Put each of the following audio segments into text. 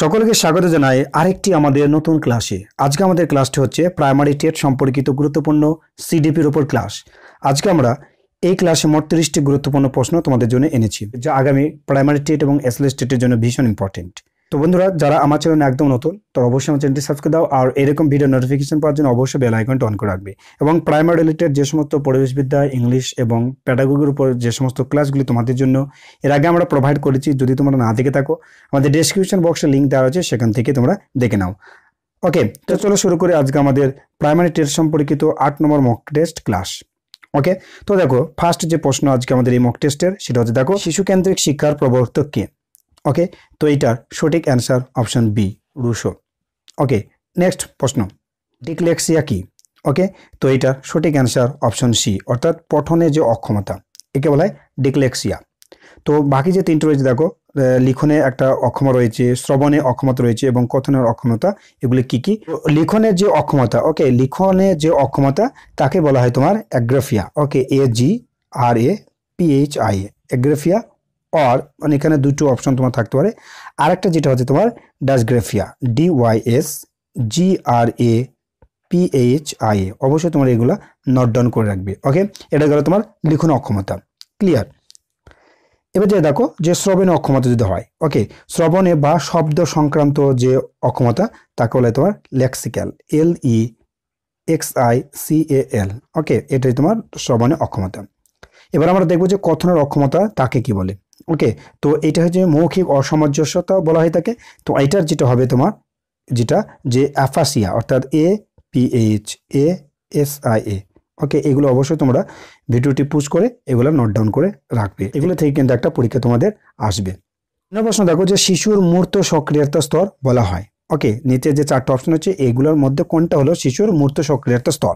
সকলকে স্বাগত জানাই আরেকটি আমাদের নতুন ক্লাসে আজকে আমাদের ক্লাসটি হচ্ছে প্রাইমারি টেট সম্পর্কিত গুরুত্বপূর্ণ সিডিপির ওপর ক্লাস আজকে আমরা এই ক্লাসে মোট তিরিশটি গুরুত্বপূর্ণ প্রশ্ন তোমাদের জন্য এনেছি যা আগামী প্রাইমারি টেট এবং এসএলএস টেটের জন্য ভীষণ ইম্পর্টেন্ট তো বন্ধুরা যারা আমার চ্যানেলে একদম নতুন তো অবশ্যই আমার চ্যানেলটি সাবস্ক্রাইব দাও আর এরকম ভিডিও নোটিফিকেশন পাওয়ার জন্য অবশ্যই বেল আইকনটি অন করে রাখবে এবং প্রাইমারি রিলেটেড যে সমস্ত পরিবেশবিদ্যা ইংলিশ এবং প্যাডাগোগির উপর যে সমস্ত ক্লাসগুলি তোমাদের জন্য এর আগে আমরা প্রোভাইড করেছি যদি তোমরা না দেখে থাকো আমাদের ডিসক্রিপশন বক্সে লিঙ্ক দেওয়া আছে সেখান থেকে তোমরা দেখে নাও ওকে তো চলো শুরু করে আজকে আমাদের প্রাইমারি টেস্ট সম্পর্কিত আট নম্বর মক টেস্ট ক্লাস ওকে তো দেখো ফার্স্ট যে প্রশ্ন আজকে আমাদের এই মক টেস্টের সেটা হচ্ছে দেখো শিশু কেন্দ্রিক শিক্ষার প্রবর্তক কে ওকে তো এইটার সঠিক answer option B Rousseau okay next প্রশ্ন ডিক্লেক্সিয়া কি ওকে তো এইটার সঠিক অ্যান্সার অপশান সি অর্থাৎ পঠনে যে অক্ষমতা একে বলা হয় ডিক্লেক্সিয়া তো বাকি যে তিনটে রয়েছে দেখো লিখনে একটা অক্ষমা রয়েছে শ্রবণে অক্ষমতা রয়েছে এবং কথনের অক্ষমতা এগুলি কি কি লিখনের যে অক্ষমতা ওকে লিখনে যে অক্ষমতা তাকে বলা হয় তোমার agraphia okay A G R A P H I A agraphia or মানে এখানে দুটো অপশন তোমার থাকতে পারে আরেকটা যেটা হচ্ছে তোমার dysgraphia D Y S G R A I A অবশ্যই তোমার এগুলো নট ডাউন করে রাখবে ওকে এটা গেল তোমার লিখন অক্ষমতা ক্লিয়ার এবার যে দেখো যে শ্রবণে অক্ষমতা যদি হয় ওকে শ্রবণে বা শব্দ সংক্রান্ত যে অক্ষমতা তাকে বলে তোমার lexical L E X I C A L okay এটাই তোমার শ্রবণে অক্ষমতা এবার আমরা দেখবো যে কথনের অক্ষমতা তাকে কি বলে ওকে তো এটা হচ্ছে মৌখিক অসামঞ্জস্যতা বলা হয় থাকে তো এটার যেটা হবে তোমার যেটা যে অ্যাফাসিয়া অর্থাৎ A P H A S I A okay এগুলো অবশ্যই তোমরা ভিডিওটি পুশ করে এগুলো নোট ডাউন করে রাখবে এগুলো থেকে কিন্তু একটা পরীক্ষা তোমাদের আসবে অন্য প্রশ্ন দেখো যে শিশুর মূর্ত সক্রিয়তা স্তর বলা হয় ওকে নিচে যে চারটা অপশন হচ্ছে এগুলোর মধ্যে কোনটা হলো শিশুর মূর্ত সক্রিয়তা স্তর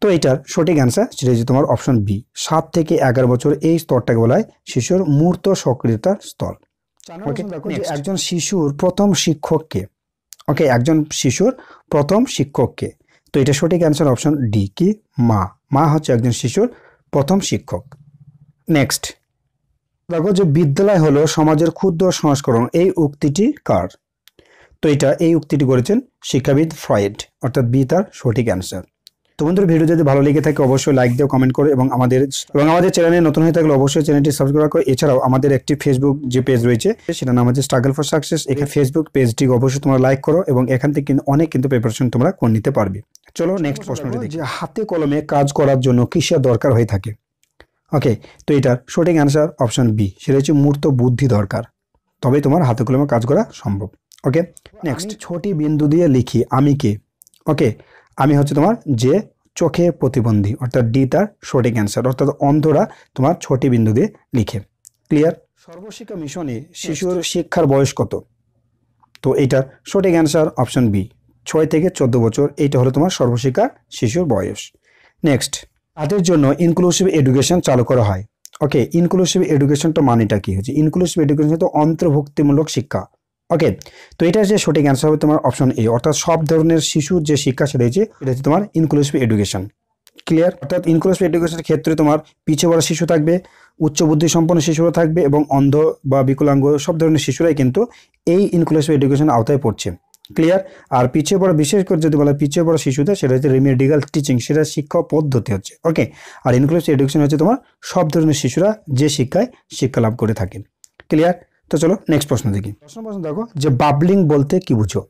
তো এটার সঠিক অ্যান্সার সেটা হচ্ছে তোমার অপশন বি সাত থেকে এগারো বছর এই স্তরটাকে বলা হয় শিশুর মূর্ত সক্রিয়তার স্তর একজন শিশুর প্রথম শিক্ষককে ওকে একজন শিশুর প্রথম শিক্ষককে তো এটা সঠিক অ্যান্সার অপশন ডি কি মা মা হচ্ছে একজন শিশুর প্রথম শিক্ষক নেক্সট দেখো যে বিদ্যালয় হলো সমাজের ক্ষুদ্র সংস্করণ এই উক্তিটি কার তো এটা এই উক্তিটি করেছেন শিক্ষাবিদ ফ্রয়েড অর্থাৎ বি তার সঠিক অ্যান্সার তো বন্ধুরা ভিডিও যদি ভালো লেগে থাকে অবশ্যই লাইক দিও কমেন্ট করো এবং আমাদের এবং আমাদের চ্যানেলে নতুন হয়ে থাকলে অবশ্যই চ্যানেলটি সাবস্ক্রাইব করো এছাড়াও আমাদের একটি ফেসবুক যে পেজ রয়েছে সেটা নাম হচ্ছে স্ট্রাগল ফর সাকসেস এখানে ফেসবুক পেজটি অবশ্যই তোমরা লাইক করো এবং এখান থেকে কিন্তু অনেক কিন্তু প্রিপারেশন তোমরা করে নিতে পারবে চলো নেক্সট প্রশ্নটি দেখি হাতে কলমে কাজ করার জন্য কিসের দরকার হয়ে থাকে ওকে তো এটার সঠিক অ্যান্সার অপশন বি সেটা হচ্ছে মূর্ত বুদ্ধি দরকার তবে তোমার হাতে কলমে কাজ করা সম্ভব ওকে নেক্সট ছোটি বিন্দু দিয়ে লিখি আমি কে ওকে আমি হচ্ছে তোমার যে চোখে প্রতিবন্ধী অর্থাৎ ডি তার সঠিক অ্যান্সার অর্থাৎ অন্ধরা তোমার ছটি বিন্দু দিয়ে লিখে ক্লিয়ার সর্বশিক্ষা মিশনে শিশুর শিক্ষার বয়স কত তো এটার সঠিক অ্যান্সার অপশন বি ছয় থেকে চোদ্দ বছর এইটা হলো তোমার সর্বশিক্ষা শিশুর বয়স নেক্সট তাদের জন্য ইনক্লুসিভ এডুকেশন চালু করা হয় ওকে ইনক্লুসিভ এডুকেশনটা মানেটা কি হচ্ছে ইনক্লুসিভ এডুকেশন তো অন্তর্ভুক্তিমূলক শিক্ষা ওকে তো এটা যে সঠিক অ্যান্সার হবে তোমার অপশন এ অর্থাৎ সব ধরনের শিশুর যে শিক্ষা সেটা হচ্ছে এটা হচ্ছে তোমার ইনক্লুসিভ এডুকেশন ক্লিয়ার অর্থাৎ ইনক্লুসিভ এডুকেশনের ক্ষেত্রে তোমার পিছিয়ে পড়া শিশু থাকবে উচ্চ বুদ্ধিসম্পন্ন শিশুরা থাকবে এবং অন্ধ বা বিকলাঙ্গ সব ধরনের শিশুরাই কিন্তু এই ইনক্লুসিভ এডুকেশনের আওতায় পড়ছে ক্লিয়ার আর পিছিয়ে পড়া বিশেষ করে যদি বলা পিছিয়ে পড়া শিশুদের সেটা হচ্ছে রেমিডিক্যাল টিচিং সেটা শিক্ষা পদ্ধতি হচ্ছে ওকে আর ইনক্লুসিভ এডুকেশন হচ্ছে তোমার সব ধরনের শিশুরা যে শিক্ষায় শিক্ষা লাভ করে থাকে ক্লিয়ার তো চলো নেক্সট প্রশ্ন দেখি প্রশ্ন প্রশ্ন দেখো যে বাবলিং বলতে কি বুঝো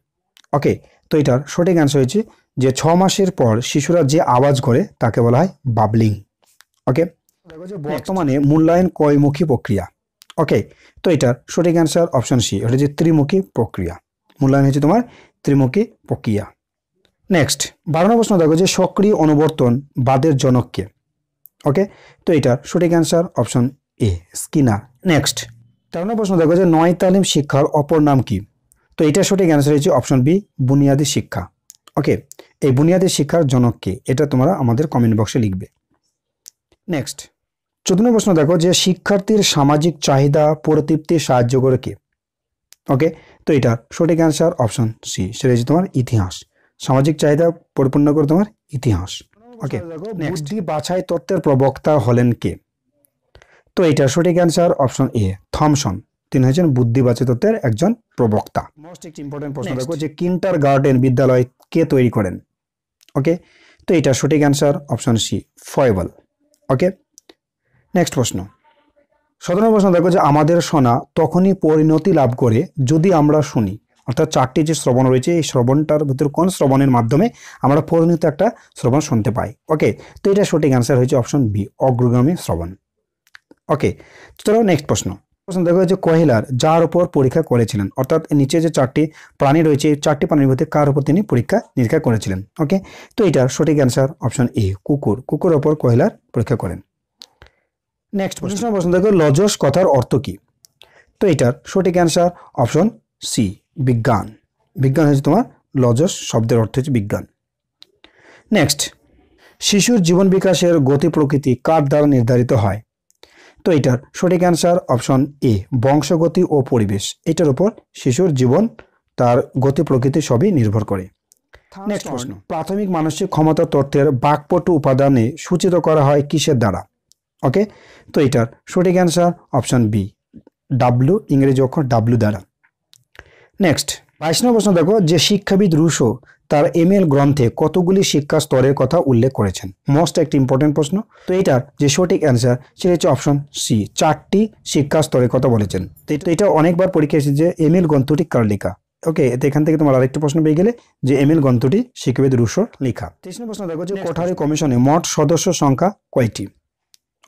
ওকে তো এটার সঠিক অ্যান্সার হয়েছে যে ছ মাসের পর শিশুরা যে আওয়াজ করে তাকে বলা হয় বাবলিং ওকে দেখো যে বর্তমানে মূল্যায়ন কয়মুখী প্রক্রিয়া ওকে তো এটার সঠিক অ্যান্সার অপশন সি এটা যে ত্রিমুখী প্রক্রিয়া মূল্যায়ন হচ্ছে তোমার ত্রিমুখী প্রক্রিয়া নেক্সট বারো নম্বর প্রশ্ন দেখো যে সক্রিয় অনুবর্তন বাদের জনককে ওকে তো এটার সঠিক answer option A Skinner next তেরো নম্বর প্রশ্ন দেখো যে নয় তালিম শিক্ষার অপর নাম কি তো এটা সঠিক অ্যান্সার হয়েছে অপশন বি বুনিয়াদী শিক্ষা ওকে এই বুনিয়াদী শিক্ষার জনক কে এটা তোমরা আমাদের কমেন্ট বক্সে লিখবে নেক্সট চোদ্দ নম্বর প্রশ্ন দেখো যে শিক্ষার্থীর সামাজিক চাহিদা প্রতৃপ্তি সাহায্য করে কে ওকে তো এটা সঠিক অ্যান্সার অপশন সি সেটা হচ্ছে তোমার ইতিহাস সামাজিক চাহিদা পরিপূর্ণ করে তোমার ইতিহাস ওকে নেক্সট বাছাই তত্ত্বের প্রবক্তা হলেন কে তো এটা সঠিক অ্যান্সার অপশন এ থমসন তিনি হয়েছেন বুদ্ধিবাচী তত্ত্বের একজন প্রবক্তা মোস্ট একটি ইম্পর্টেন্ট প্রশ্ন দেখো যে কিন্টার গার্ডেন বিদ্যালয় কে তৈরি করেন ওকে তো এটা সঠিক answer option C Froebel okay next প্রশ্ন সতেরো প্রশ্ন দেখো যে আমাদের শোনা তখনই পরিণতি লাভ করে যদি আমরা শুনি অর্থাৎ চারটি যে শ্রবণ রয়েছে এই শ্রবণটার ভিতরে কোন শ্রবণের মাধ্যমে আমরা পরিণত একটা শ্রবণ শুনতে পাই ওকে তো এটা সঠিক অ্যান্সার হয়েছে অপশন বি অগ্রগামী শ্রবণ ওকে চলো নেক্সট প্রশ্ন প্রশ্ন দেখো যে কহেলার যার উপর পরীক্ষা করেছিলেন অর্থাৎ নিচে যে চারটি প্রাণী রয়েছে এই চারটি প্রাণীর মধ্যে কার উপর তিনি পরীক্ষা নিরীক্ষা করেছিলেন ওকে তো এটার সঠিক অ্যান্সার অপশন এ কুকুর কুকুর ওপর কহেলার পরীক্ষা করেন নেক্সট প্রশ্ন প্রশ্ন দেখো লজস কথার অর্থ কী তো এটার সঠিক অ্যান্সার অপশন সি বিজ্ঞান বিজ্ঞান হচ্ছে তোমার লজস শব্দের অর্থ হচ্ছে বিজ্ঞান নেক্সট শিশুর জীবন বিকাশের গতি প্রকৃতি কার দ্বারা নির্ধারিত হয় তো এটার সঠিক অ্যান্সার অপশন এ বংশগতি ও পরিবেশ এটার উপর শিশুর জীবন তার গতি প্রকৃতি সবই নির্ভর করে নেক্সট প্রশ্ন প্রাথমিক মানসিক ক্ষমতা তথ্যের বাকপটু উপাদানে সূচিত করা হয় কিসের দ্বারা ওকে তো এটার সঠিক অ্যান্সার অপশন বি ডাব্লু ইংরেজি অক্ষর ডাব্লু দ্বারা নেক্সট বাইশ নম্বর প্রশ্ন দেখো যে শিক্ষাবিদ রুশো তার এমএল গ্রন্থে কতগুলি শিক্ষা স্তরের কথা উল্লেখ করেছেন মোস্ট একটি ইম্পর্টেন্ট প্রশ্ন তো এটার যে সঠিক অ্যান্সার সেটা হচ্ছে অপশন সি চারটি শিক্ষা স্তরের কথা বলেছেন এটা অনেকবার পরীক্ষা এসেছে যে এমএল গ্রন্থটি কার লেখা ওকে এতে এখান থেকে তোমার আরেকটি প্রশ্ন পেয়ে গেলে যে এমএল গ্রন্থটি শিক্ষাবিদ রুশোর লেখা তেইশ প্রশ্ন দেখো যে কোঠারি কমিশনে মোট সদস্য সংখ্যা কয়টি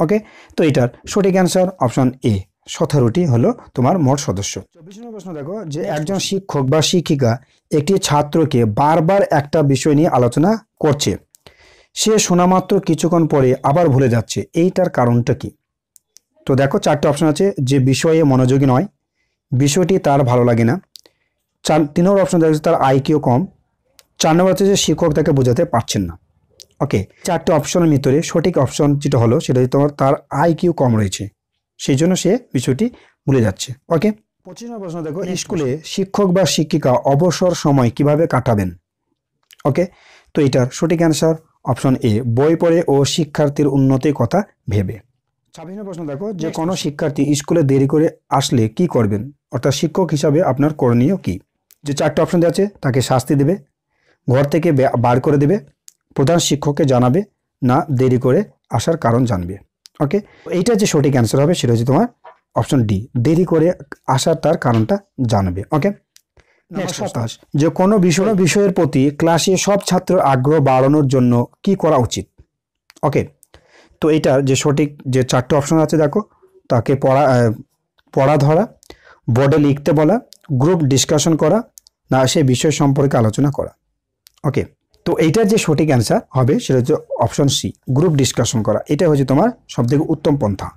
ওকে তো এটার সঠিক অ্যান্সার অপশন এ সতেরোটি হলো তোমার মোট সদস্য চব্বিশ নম্বর প্রশ্ন দেখো যে একজন শিক্ষক বা শিক্ষিকা একটি ছাত্রকে বারবার একটা বিষয় নিয়ে আলোচনা করছে সে শোনামাত্র কিছুক্ষণ পরে আবার ভুলে যাচ্ছে এইটার কারণটা কি তো দেখো চারটে অপশন আছে যে বিষয়ে মনোযোগী নয় বিষয়টি তার ভালো লাগে না চার তিন নম্বর অপশন দেখা তার আইকিউ কম চার নম্বর হচ্ছে যে শিক্ষক তাকে বোঝাতে পারছেন না ওকে চারটে অপশনের ভিতরে সঠিক অপশন যেটা হলো সেটা তোমার তার আইকিউ কম রয়েছে সেই জন্য সে বিষয়টি ভুলে যাচ্ছে ওকে পঁচিশ নম্বর প্রশ্ন দেখো হ্যাঁ, স্কুলে শিক্ষক বা শিক্ষিকা অবসর সময় কিভাবে কাটাবেন ওকে তো এটার সঠিক অ্যান্সার অপশন এ বই পড়ে ও শিক্ষার্থীর উন্নতির কথা ভেবে ছাব্বিশ প্রশ্ন দেখো যে হ্যাঁ, কোনো শিক্ষার্থী স্কুলে দেরি করে আসলে কি করবেন অর্থাৎ শিক্ষক হিসাবে আপনার করণীয় কি যে চারটা অপশন দেওয়া আছে তাকে শাস্তি দেবে ঘর থেকে বার করে দেবে প্রধান শিক্ষককে জানাবে না দেরি করে আসার কারণ জানবে ওকে এইটা যে সঠিক অ্যান্সার হবে সেটা হচ্ছে তোমার অপশন ডি দেরি করে আসার তার কারণটা জানবে ওকে যে কোনো বিষয় বিষয়ের প্রতি ক্লাসে সব ছাত্র আগ্রহ বাড়ানোর জন্য কি করা উচিত ওকে তো এটা যে সঠিক যে চারটে অপশন আছে দেখো তাকে পড়া পড়া ধরা বোর্ডে লিখতে বলা গ্রুপ ডিসকাশন করা না সে বিষয় সম্পর্কে আলোচনা করা ওকে তো এইটার যে সঠিক অ্যান্সার হবে সেটা হচ্ছে অপশন সি গ্রুপ ডিসকাশন করা এটা হচ্ছে তোমার সবথেকে উত্তম পন্থা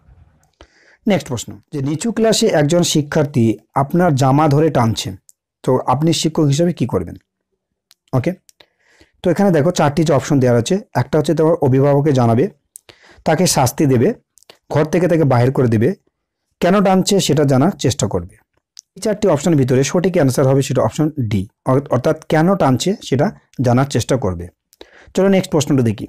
নেক্সট প্রশ্ন যে নিচু ক্লাসে একজন শিক্ষার্থী আপনার জামা ধরে টানছেন তো আপনি শিক্ষক হিসেবে কি করবেন ওকে তো এখানে দেখো চারটি যে অপশন দেওয়া আছে একটা হচ্ছে তোমার অভিভাবককে জানাবে তাকে শাস্তি দেবে ঘর থেকে তাকে বাহির করে দেবে কেন টানছে সেটা জানার চেষ্টা করবে এই চারটি অপশনের ভিতরে সঠিক অ্যান্সার হবে সেটা অপশন ডি অর্থাৎ কেন টানছে সেটা জানার চেষ্টা করবে চলো নেক্সট প্রশ্নটা দেখি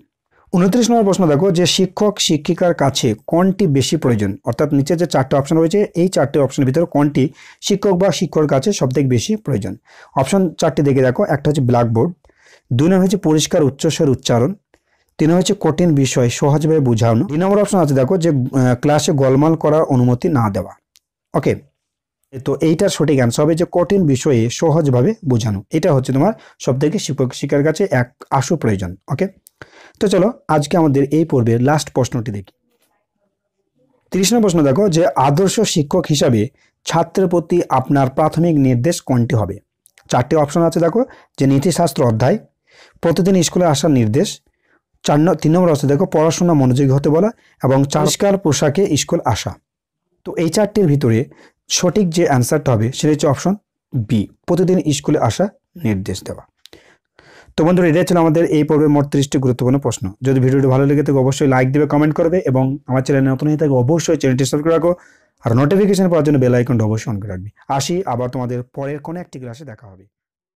উনত্রিশ নম্বর প্রশ্ন দেখো যে শিক্ষক শিক্ষিকার কাছে কোনটি বেশি প্রয়োজন অর্থাৎ নিচে যে চারটে অপশন রয়েছে এই চারটে অপশনের ভিতরে কোনটি শিক্ষক বা শিক্ষকের কাছে সবথেকে বেশি প্রয়োজন অপশন চারটি দেখে দেখো একটা হচ্ছে ব্ল্যাকবোর্ড দুই নম্বর হচ্ছে পরিষ্কার উচ্চস্বর উচ্চারণ তিন হচ্ছে কঠিন বিষয় সহজভাবে বোঝানো দুই নম্বর অপশন আছে দেখো যে ক্লাসে গোলমাল করার অনুমতি না দেওয়া ওকে তো এইটার সঠিক অ্যান্সার হবে যে কঠিন বিষয়ে সহজভাবে বোঝানো এটা হচ্ছে তোমার সবথেকে শিক্ষক শিক্ষার কাছে এক আশু প্রয়োজন ওকে তো চলো আজকে আমাদের এই পর্বের লাস্ট প্রশ্নটি দেখি তিরিশ নম্বর প্রশ্ন দেখো যে আদর্শ শিক্ষক হিসাবে ছাত্রের প্রতি আপনার প্রাথমিক নির্দেশ কোনটি হবে চারটি অপশন আছে দেখো যে নীতিশাস্ত্র অধ্যায় প্রতিদিন স্কুলে আসার নির্দেশ চার তিন নম্বর অবস্থা দেখো পড়াশোনা মনোযোগী হতে বলা এবং চাষকার পোশাকে স্কুল আসা তো এই চারটির ভিতরে সঠিক যে অ্যান্সারটা হবে সেটা হচ্ছে অপশন বি প্রতিদিন স্কুলে আসা নির্দেশ দেওয়া তো বন্ধুরা এটা ছিল আমাদের এই পর্বে মোট ত্রিশটি গুরুত্বপূর্ণ প্রশ্ন যদি ভিডিওটি ভালো লেগে থাকে অবশ্যই লাইক দেবে কমেন্ট করবে এবং আমার চ্যানেলে নতুন হয়ে থাকে অবশ্যই চ্যানেলটি সাবস্ক্রাইব রাখো আর নোটিফিকেশন পাওয়ার জন্য বেল আইকনটা অবশ্যই অন করে রাখবি আসি আবার তোমাদের পরের কোনো একটি ক্লাসে দেখা হবে